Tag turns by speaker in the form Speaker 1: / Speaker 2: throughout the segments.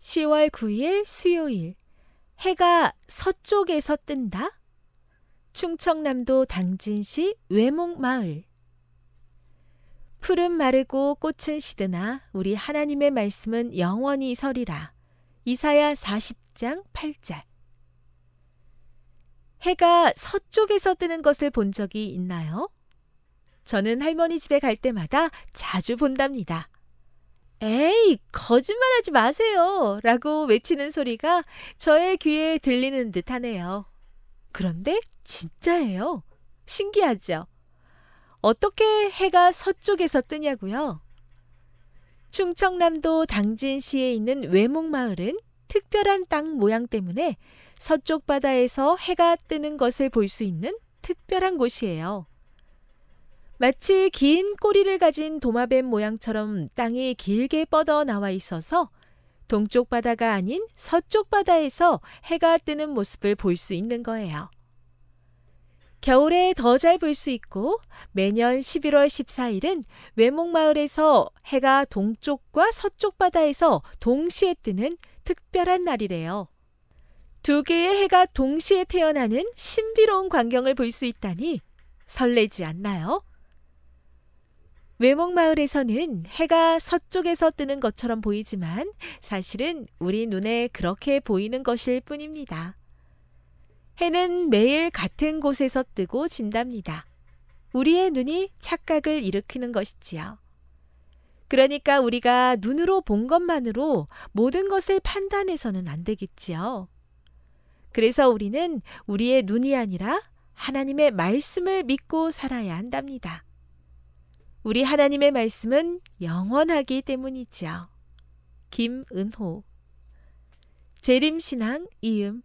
Speaker 1: 10월 9일 수요일 해가 서쪽에서 뜬다. 충청남도 당진시 외목마을 푸은 마르고 꽃은 시드나 우리 하나님의 말씀은 영원히 서리라. 이사야 40장 8절 해가 서쪽에서 뜨는 것을 본 적이 있나요? 저는 할머니 집에 갈 때마다 자주 본답니다. 에이, 거짓말하지 마세요. 라고 외치는 소리가 저의 귀에 들리는 듯 하네요. 그런데 진짜예요. 신기하죠? 어떻게 해가 서쪽에서 뜨냐고요? 충청남도 당진시에 있는 외목마을은 특별한 땅 모양 때문에 서쪽 바다에서 해가 뜨는 것을 볼 수 있는 특별한 곳이에요. 마치 긴 꼬리를 가진 도마뱀 모양처럼 땅이 길게 뻗어 나와 있어서 동쪽 바다가 아닌 서쪽 바다에서 해가 뜨는 모습을 볼 수 있는 거예요. 겨울에 더 잘 볼 수 있고 매년 11월 14일은 외목마을에서 해가 동쪽과 서쪽 바다에서 동시에 뜨는 특별한 날이래요. 두 개의 해가 동시에 태어나는 신비로운 광경을 볼 수 있다니 설레지 않나요? 외목마을에서는 해가 서쪽에서 뜨는 것처럼 보이지만 사실은 우리 눈에 그렇게 보이는 것일 뿐입니다. 해는 매일 같은 곳에서 뜨고 진답니다. 우리의 눈이 착각을 일으키는 것이지요. 그러니까 우리가 눈으로 본 것만으로 모든 것을 판단해서는 안 되겠지요. 그래서 우리는 우리의 눈이 아니라 하나님의 말씀을 믿고 살아야 한답니다. 우리 하나님의 말씀은 영원하기 때문이지요. 김은호 재림신앙 이음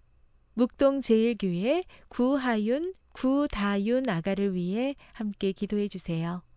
Speaker 1: 묵동제일교회 구하윤 구다윤 아가를 위해 함께 기도해 주세요.